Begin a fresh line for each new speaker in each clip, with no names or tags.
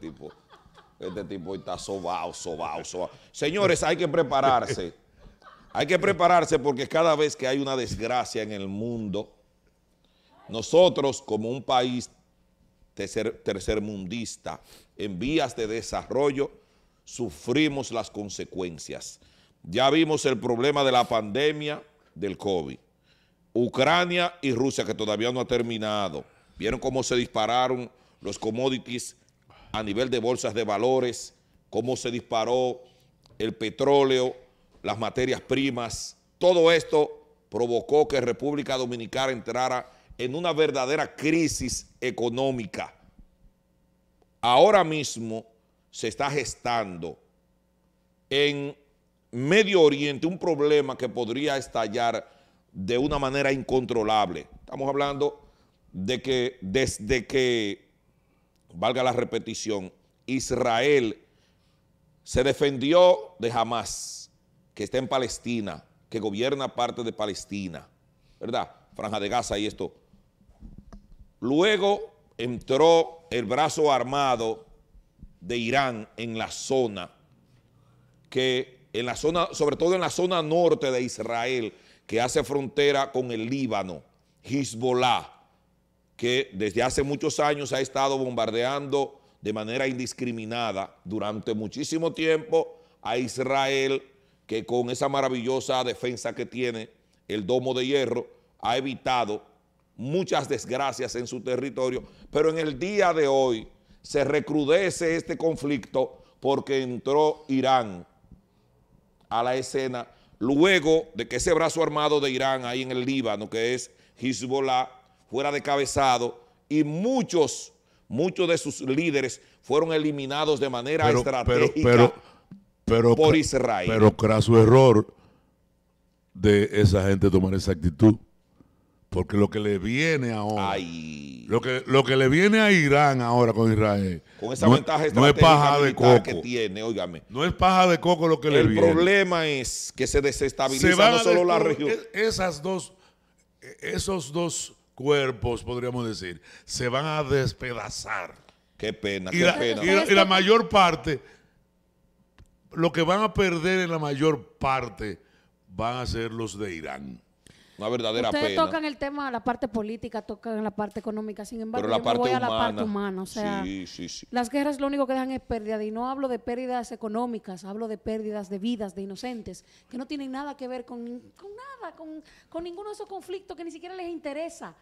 tipo, este tipo está sobao, sobao, sobao. Señores, hay que prepararse. Hay que prepararse porque cada vez que hay una desgracia en el mundo, nosotros como un país tercer, tercermundista en vías de desarrollo, sufrimos las consecuencias. Ya vimos el problema de la pandemia del COVID. Ucrania y Rusia, que todavía no ha terminado. Vieron cómo se dispararon los commodities a nivel de bolsas de valores, cómo se disparó el petróleo, las materias primas, todo esto provocó que República Dominicana entrara en una verdadera crisis económica. Ahora mismo se está gestando en Medio Oriente un problema que podría estallar de una manera incontrolable. Estamos hablando de que desde que valga la repetición, Israel se defendió de Hamas, que está en Palestina, que gobierna parte de Palestina, ¿verdad? Franja de Gaza y esto. Luego entró el brazo armado de Irán en la zona, que en la zona, sobre todo en la zona norte de Israel, que hace frontera con el Líbano, Hezbollah, que desde hace muchos años ha estado bombardeando de manera indiscriminada durante muchísimo tiempo a Israel, que con esa maravillosa defensa que tiene el domo de hierro, ha evitado muchas desgracias en su territorio, pero en el día de hoy se recrudece este conflicto porque entró Irán a la escena luego de que ese brazo armado de Irán ahí en el Líbano, que es Hezbollah, fuera de cabezado y muchos, muchos de sus líderes fueron eliminados de manera estratégica por Israel.
Pero craso error de esa gente tomar esa actitud. Porque lo que le viene ahora, lo que lo que le viene a Irán ahora con Israel, no, es paja de coco que
tiene, óigame.
No es paja de coco lo que le viene. El
problema es que se desestabiliza solo la región.
Esas dos, e-, esos dos cuerpos, podríamos decir, se van a despedazar. Qué pena, qué pena. y la mayor parte, lo que van a perder en la mayor parte van a ser los de Irán. Una verdadera
Ustedes tocan el tema, la parte política, tocan la parte económica, sin embargo, la parte voy a la parte humana. sí, sí, sí. las guerras lo único que dejan es pérdida, y no hablo de pérdidas económicas, hablo de pérdidas de vidas, de inocentes, que no tienen nada que ver con, nada, con, ninguno de esos conflictos que ni siquiera les interesa.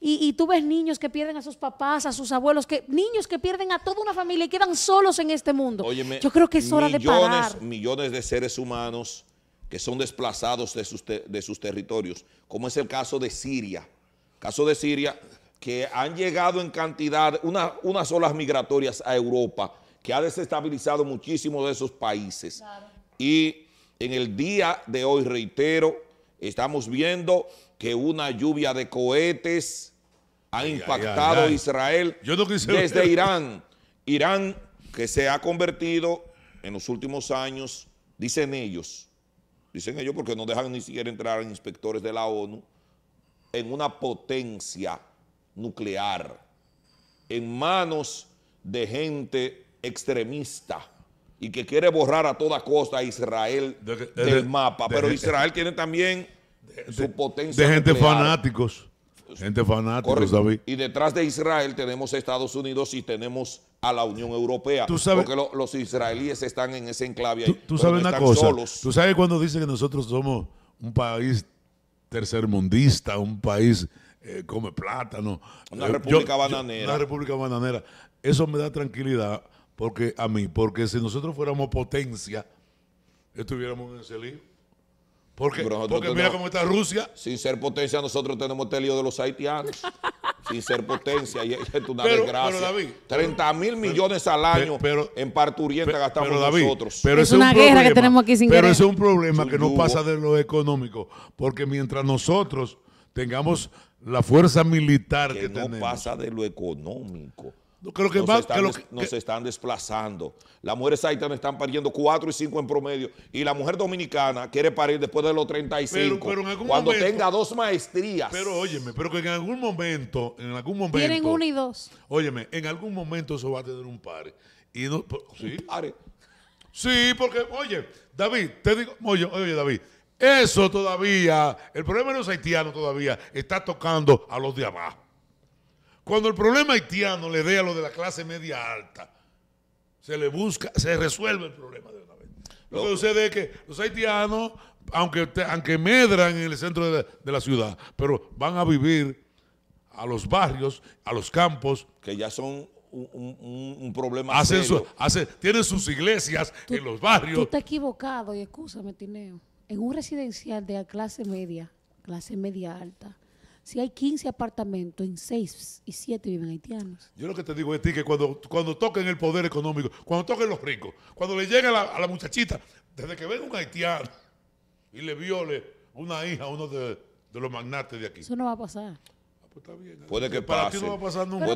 Y, tú ves niños que pierden a sus papás, a sus abuelos, que niños que pierden a toda una familia y quedan solos en este mundo. Yo creo que es hora millones, de parar.
Millones de seres humanos que son desplazados de sus, de sus territorios, como es el caso de Siria. Caso de Siria, que han llegado en cantidad, unas olas migratorias a Europa, que ha desestabilizado muchísimos de esos países. Y en el día de hoy, reitero, estamos viendo que una lluvia de cohetes ha impactado a Israel desde Irán. Irán, que se ha convertido en los últimos años, dicen ellos, Dicen ellos porque no dejan ni siquiera entrar inspectores de la ONU en una potencia nuclear, en manos de gente extremista y que quiere borrar a toda costa a Israel del mapa. Pero Israel tiene también su potencia. De gente fanáticos.
Gente fanática, Y
detrás de Israel tenemos a Estados Unidos y tenemos a la Unión Europea. ¿Tú sabes? porque los israelíes están en ese enclave. Ahí, tú, sabes una cosa.
Tú sabes cuando dicen que nosotros somos un país tercermundista, un país eh, come plátano. Una eh, república bananera. una república bananera. Eso me da tranquilidad porque a mí, porque si nosotros fuéramos potencia,
estuviéramos en ese lío. Porque, porque mira cómo está Rusia. Sin ser potencia, nosotros tenemos el lío de los haitianos. sin ser potencia, y es una desgracia. 30 mil millones al año en parturienta gastamos nosotros. Pero es, una guerra
que tenemos aquí sin Pero es un problema que no pasa de lo económico. Porque mientras nosotros
tengamos la fuerza militar que, que no pasa de lo económico Creo que nos, están, están desplazando. Las mujeres haitianas están pariendo 4 y 5 en promedio. Y la mujer dominicana quiere parir después de los 35. cuando tenga dos maestrías.
Pero
óyeme, pero que en algún momento, en algún momento. Tienen uno y dos. Óyeme, en algún momento eso va a tener un par. Y pues, sí. Sí, porque, oye, David, te digo, oye, David, eso todavía, el problema de los haitianos todavía está tocando a los de abajo. Cuando el problema haitiano le dé a lo de la clase media alta, se le busca, se resuelve el problema de una vez. Lo que sucede es que los haitianos, aunque, aunque medran en el centro de la, ciudad, pero van a vivir a los barrios, a los campos. Que ya son un, problema hace Tienen sus iglesias en los barrios. Tú estás
equivocado, y escúchame, Tineo. En un residencial de clase media, clase media alta, si hay 15 apartamentos, en 6 y 7 viven haitianos.
Yo lo que te digo es que cuando, cuando toquen el poder económico, cuando toquen los ricos, cuando le llegue a la, muchachita, desde que venga un haitiano y le viole una hija a uno de, los magnates
de aquí. Eso
no va a pasar. Ah,
pues puede que
pase. puede,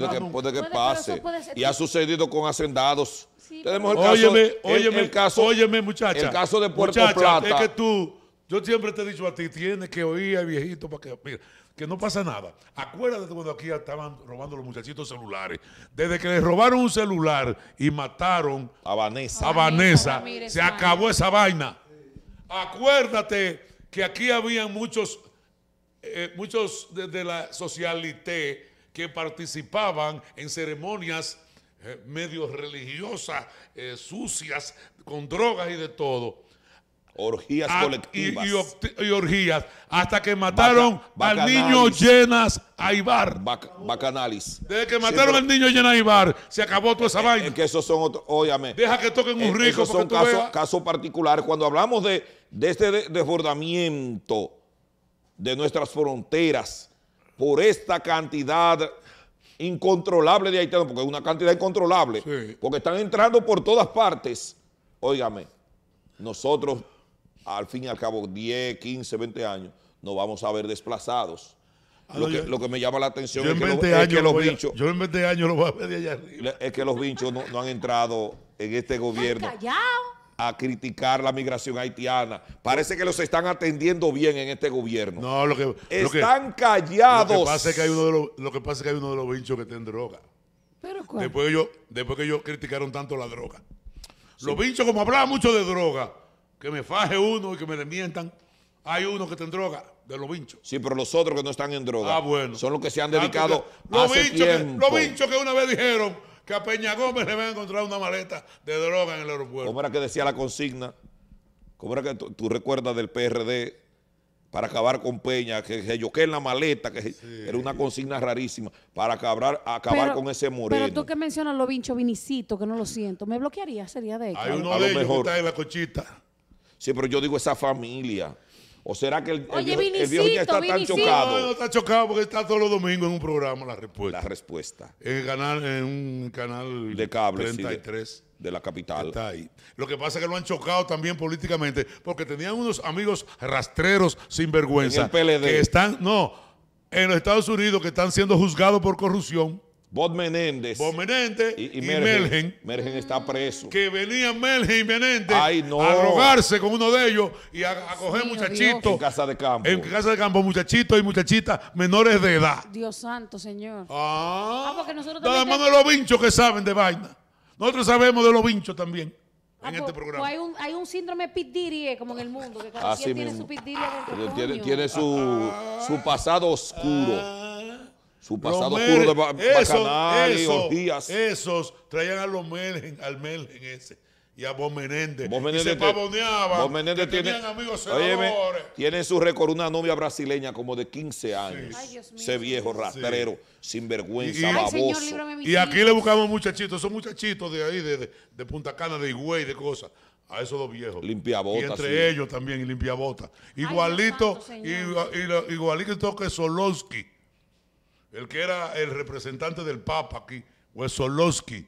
que, puede que, pase. y ha
sucedido con hacendados. Tenemos el óyeme, caso, óyeme, el, el caso, óyeme, muchacha. El caso de Puerto Plata. Es que
tú, yo siempre te he dicho a ti, tienes que oír al viejito para que. Mira, que no pasa nada. Acuérdate cuando aquí estaban robando los muchachitos celulares. Desde que les robaron un celular y mataron a Vanessa, se acabó esa vaina. Acuérdate que aquí habían muchos, eh, muchos de, la socialité que participaban en ceremonias eh, medio religiosas, eh, sucias, con drogas y de todo. Orgías ah, colectivas. Y, orgías. Hasta que mataron al niño Llenas
Aibar. bacanalis. Desde que mataron al niño Llenas Aibar, se acabó toda esa eh, vaina. Es que esos son otros. Óyame. Deja que toquen un eh, rico. Esos son casos caso particulares. Cuando hablamos de, este desbordamiento de nuestras fronteras por esta cantidad incontrolable de haitianos, porque es una cantidad incontrolable, porque están entrando por todas partes. Óigame, nosotros al fin y al cabo 10, 15, 20 años, nos vamos a ver desplazados. Ah, lo que, me llama la atención es que, los bichos...
Yo en 20 años a
Es que los vinchos no, han entrado en este gobierno a criticar la migración haitiana. Parece que los están atendiendo bien en este gobierno. No, lo que. Están
callados. Lo que pasa es que hay uno de los, lo que pasa que droga. Después que ellos, después que yo criticaron tanto la droga. Los vinchos, como hablaban mucho de droga que me faje uno y que me desmientan, hay uno que está en droga, de los vinchos.
Sí, pero los otros que no están en droga ah, bueno. son los que se han dedicado a ah, los los
vinchos que una vez dijeron que a Peña Gómez le van a encontrar una maleta
de droga en el aeropuerto. ¿Cómo era que decía la consigna? ¿Cómo era que tú recuerdas del PRD para acabar con Peña, que se que en la maleta, que era una consigna rarísima, para acabar, con ese moreno. Pero tú
que mencionas los vinchos Vinicito que no lo siento, me bloquearía, sería de ellos. Hay uno de ellos que
está en la cochita. Sí, pero yo digo esa familia. ¿O será que el, el, ya está tan chocado? no,
está chocado porque está todos los domingos en un programa la respuesta.
La respuesta. En el en un
canal de cable 33. de, la capital. Está ahí. Lo que pasa es que lo han chocado también políticamente porque tenían unos amigos rastreros sin vergüenza. el Que están, no, en los Estados Unidos que están siendo juzgados por corrupción Bob Menéndez. Menéndez y, Melgen Melgen, está preso. Que venían Melgen y Menéndez no. a rogarse con uno de ellos y a, coger muchachitos. En casa de campo. En casa de campo, muchachitos y muchachitas menores de edad.
Dios santo, señor. Ah, ah porque nosotros de los vinchos
que saben de vaina. Nosotros sabemos de los vinchos también. en
ah, este pues, programa. Pues hay un, síndrome pitirie como en el mundo, que cada quien tiene su pitirie
Tiene, tiene su pasado oscuro. Su pasado Romel, oscuro de esos, bacanal esos,
Esos traían a los Melgen, al Melgen ese.
Y a Vos Menéndez. y se pavoneaba. Bob Menéndez tiene, tenían amigos óyeme, tiene su récord una novia brasileña como de 15 años. Ese viejo rastrero, sin sinvergüenza, baboso. y aquí le buscamos
muchachitos. son muchachitos de ahí, de, de, Punta Cana, de Higüey, de cosas a esos dos viejos.
Limpiabotas. Y entre
ellos también, limpiabotas. Igualito, Ay, santo, igualito que Solonsky el que era el representante del Papa aquí, Wesolowski,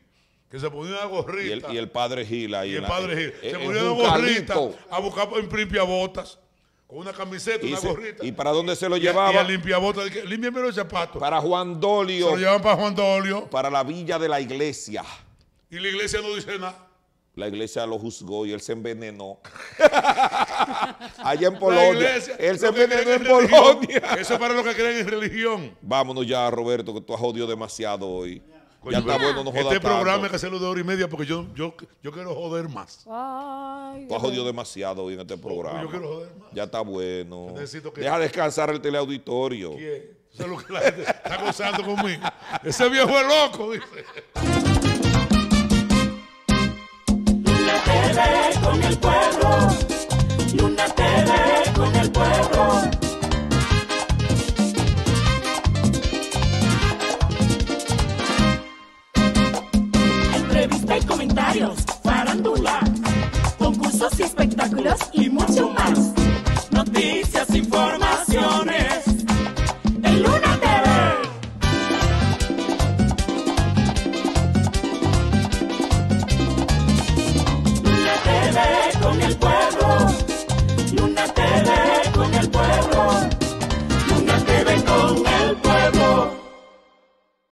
que se ponía una gorrita.
Y el, padre Gila. Y, el padre
Gila. se ponía una gorrita a buscar en limpia botas. Con una camiseta, y una gorrita. ¿Y para
dónde se lo llevaba? Y limpiabotas, los zapatos. Para Juan Dolio. Se lo llevan para Juan Dolio. Para la villa de la iglesia.
Y la iglesia no dice nada.
La iglesia lo juzgó y él se envenenó. Allá en Polonia. él se envenenó en, Polonia. Eso para los que creen en religión. Vámonos ya, Roberto, que tú has jodido demasiado hoy. ya está bueno, no jodas Este programa
hay que hacerlo de hora y media porque yo, yo, yo quiero joder más. tú
has jodido demasiado hoy en este programa. Yo quiero joder más. Ya está bueno. Deja descansar el teleauditorio. ¿Quién? Eso es lo que la gente está gozando conmigo. Ese viejo es loco, dice.
Entrevista y comentarios, farándula, concursos y
espectáculos y mucho más. Noticias, informaciones.